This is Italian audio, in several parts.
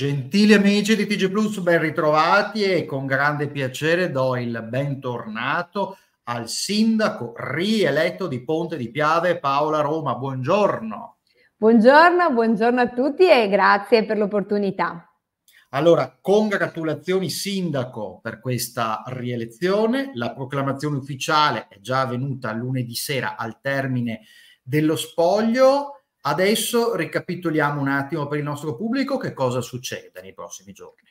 Gentili amici di TG Plus, ben ritrovati e con grande piacere do il bentornato al sindaco rieletto di Ponte di Piave, Paola Roma. Buongiorno. Buongiorno, buongiorno a tutti e grazie per l'opportunità. Allora, congratulazioni sindaco per questa rielezione. La proclamazione ufficiale è già avvenuta lunedì sera al termine dello spoglio. Adesso ricapitoliamo un attimo per il nostro pubblico che cosa succede nei prossimi giorni.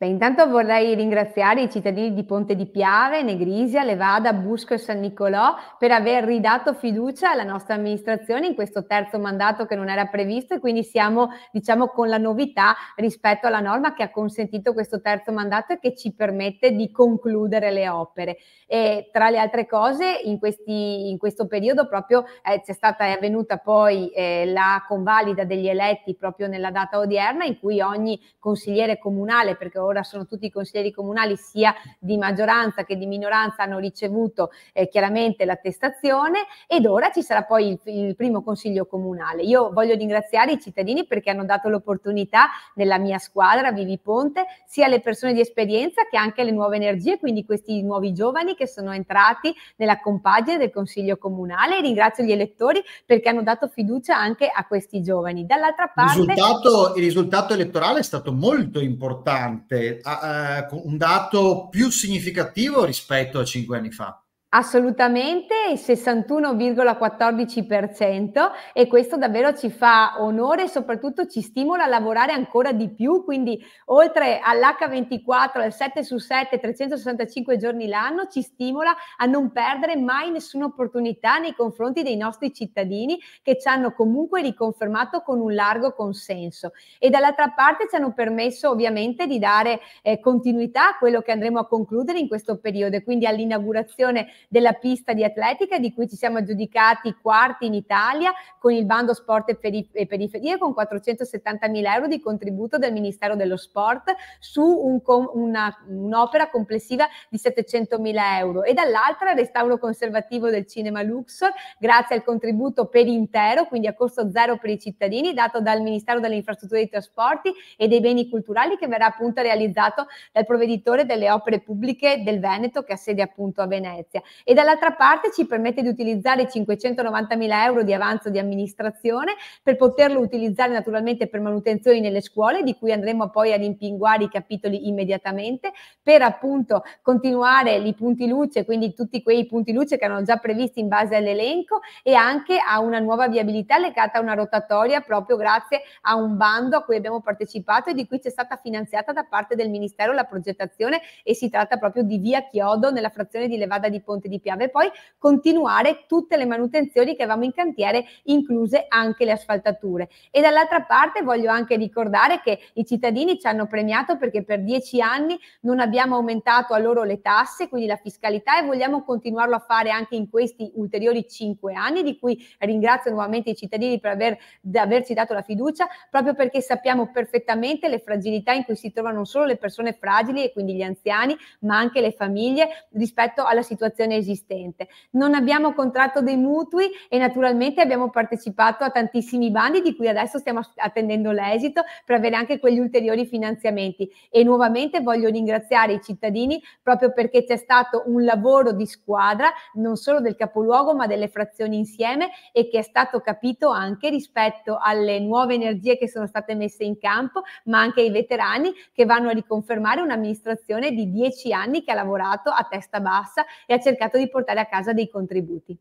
Beh, intanto vorrei ringraziare i cittadini di Ponte di Piave, Negrisia, Levada, Busco e San Nicolò per aver ridato fiducia alla nostra amministrazione in questo terzo mandato che non era previsto e quindi siamo diciamo con la novità rispetto alla norma che ha consentito questo terzo mandato e che ci permette di concludere le opere. E, tra le altre cose in, questi, in questo periodo proprio eh, c'è stata è avvenuta poi eh, la convalida degli eletti proprio nella data odierna in cui ogni consigliere comunale, perché ora sono tutti i consiglieri comunali sia di maggioranza che di minoranza hanno ricevuto eh, chiaramente l'attestazione ed ora ci sarà poi il, il, primo consiglio comunale. Io voglio ringraziare i cittadini perché hanno dato l'opportunità nella mia squadra Vivi Ponte sia alle persone di esperienza che anche alle nuove energie, quindi questi nuovi giovani che sono entrati nella compagine del consiglio comunale e ringrazio gli elettori perché hanno dato fiducia anche a questi giovani. Dall'altra parte il risultato, il risultato elettorale è stato molto importante eh, eh, un dato più significativo rispetto a cinque anni fa. Assolutamente, il 61,14% e questo davvero ci fa onore e soprattutto ci stimola a lavorare ancora di più, quindi oltre all'H24, al 7 su 7, 365 giorni l'anno, ci stimola a non perdere mai nessuna opportunità nei confronti dei nostri cittadini che ci hanno comunque riconfermato con un largo consenso e dall'altra parte ci hanno permesso ovviamente di dare eh, continuità a quello che andremo a concludere in questo periodo, quindi all'inaugurazione della pista di atletica di cui ci siamo aggiudicati quarti in Italia con il bando sport e, Perif- e periferie con 470 mila euro di contributo del Ministero dello Sport su un com- una, un'opera complessiva di 700 mila euro e dall'altra restauro conservativo del cinema Luxor grazie al contributo per intero, quindi a costo zero per i cittadini, dato dal Ministero delle Infrastrutture e dei Trasporti e dei Beni Culturali che verrà appunto realizzato dal provveditore delle opere pubbliche del Veneto che ha sede appunto a Venezia e dall'altra parte ci permette di utilizzare i 590.000 euro di avanzo di amministrazione per poterlo utilizzare naturalmente per manutenzioni nelle scuole, di cui andremo poi a rimpinguare i capitoli immediatamente, per appunto continuare i punti luce, quindi tutti quei punti luce che erano già previsti in base all'elenco e anche a una nuova viabilità legata a una rotatoria proprio grazie a un bando a cui abbiamo partecipato e di cui c'è stata finanziata da parte del Ministero la progettazione e si tratta proprio di via Chiodo nella frazione di Levada di Ponte Ponte di Piave e poi continuare tutte le manutenzioni che avevamo in cantiere, incluse anche le asfaltature. E dall'altra parte voglio anche ricordare che i cittadini ci hanno premiato perché per dieci anni non abbiamo aumentato a loro le tasse, quindi la fiscalità e vogliamo continuarlo a fare anche in questi ulteriori cinque anni, di cui ringrazio nuovamente i cittadini per aver, averci dato la fiducia, proprio perché sappiamo perfettamente le fragilità in cui si trovano non solo le persone fragili e quindi gli anziani, ma anche le famiglie rispetto alla situazione situazione esistente. Non abbiamo contratto dei mutui e naturalmente abbiamo partecipato a tantissimi bandi di cui adesso stiamo attendendo l'esito per avere anche quegli ulteriori finanziamenti. E nuovamente voglio ringraziare i cittadini proprio perché c'è stato un lavoro di squadra, non solo del capoluogo ma delle frazioni insieme e che è stato capito anche rispetto alle nuove energie che sono state messe in campo, ma anche ai veterani che vanno a riconfermare un'amministrazione di dieci anni che ha lavorato a testa bassa e ha cercato cercato di portare a casa dei contributi.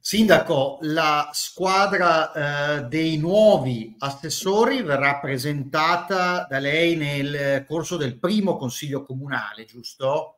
Sindaco, la squadra eh, dei nuovi assessori verrà presentata da lei nel corso del primo consiglio comunale, giusto?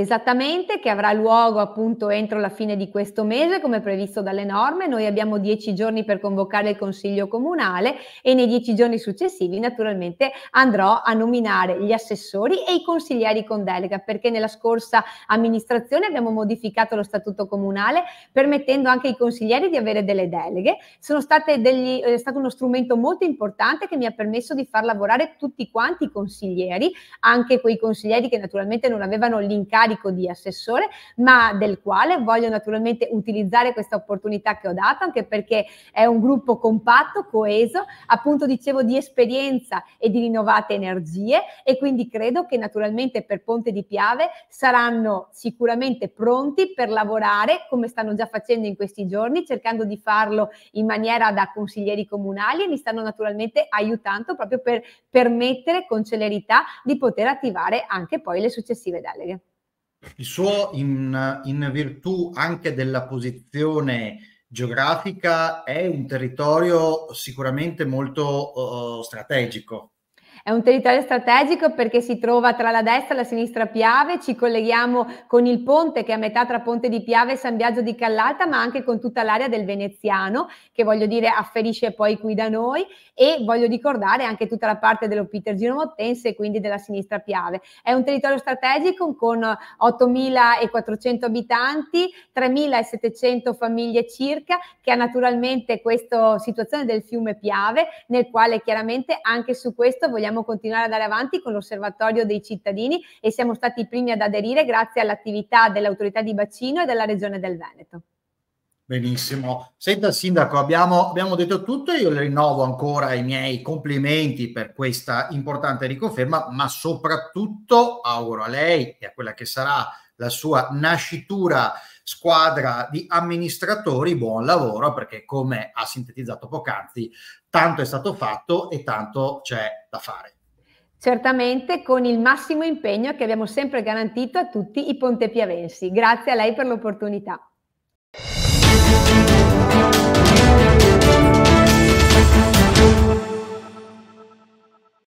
esattamente, che avrà luogo appunto entro la fine di questo mese, come previsto dalle norme. Noi abbiamo dieci giorni per convocare il Consiglio Comunale e nei dieci giorni successivi naturalmente andrò a nominare gli assessori e i consiglieri con delega, perché nella scorsa amministrazione abbiamo modificato lo statuto comunale permettendo anche ai consiglieri di avere delle deleghe. Sono Degli, eh, è stato uno strumento molto importante che mi ha permesso di far lavorare tutti quanti i consiglieri, anche quei consiglieri che naturalmente non avevano l'incarico incarico di assessore, ma del quale voglio naturalmente utilizzare questa opportunità che ho dato, anche perché è un gruppo compatto, coeso, appunto dicevo di esperienza e di rinnovate energie e quindi credo che naturalmente per Ponte di Piave saranno sicuramente pronti per lavorare come stanno già facendo in questi giorni, cercando di farlo in maniera da consiglieri comunali e mi stanno naturalmente aiutando proprio per permettere con celerità di poter attivare anche poi le successive deleghe. Il suo, in, in virtù anche della posizione geografica, è un territorio sicuramente molto uh, strategico. È un territorio strategico perché si trova tra la destra e la sinistra Piave, ci colleghiamo con il ponte che è a metà tra Ponte di Piave e San Biagio di Callata, ma anche con tutta l'area del Veneziano, che voglio dire afferisce poi qui da noi e voglio ricordare anche tutta la parte dello Peter Pitergino Mottense e quindi della sinistra Piave. È un territorio strategico con 8.400 abitanti, 3.700 famiglie circa, che ha naturalmente questa situazione del fiume Piave, nel quale chiaramente anche su questo vogliamo vogliamo continuare ad andare avanti con l'osservatorio dei cittadini e siamo stati i primi ad aderire grazie all'attività dell'autorità di bacino e della regione del Veneto. Benissimo. Senta Sindaco, abbiamo, abbiamo, detto tutto e io le rinnovo ancora i miei complimenti per questa importante riconferma, ma soprattutto auguro a lei e a quella che sarà la sua nascitura squadra di amministratori buon lavoro perché come ha sintetizzato poc'anzi, tanto è stato fatto e tanto c'è da fare. Certamente con il massimo impegno che abbiamo sempre garantito a tutti i pontepiavensi. Grazie a lei per l'opportunità.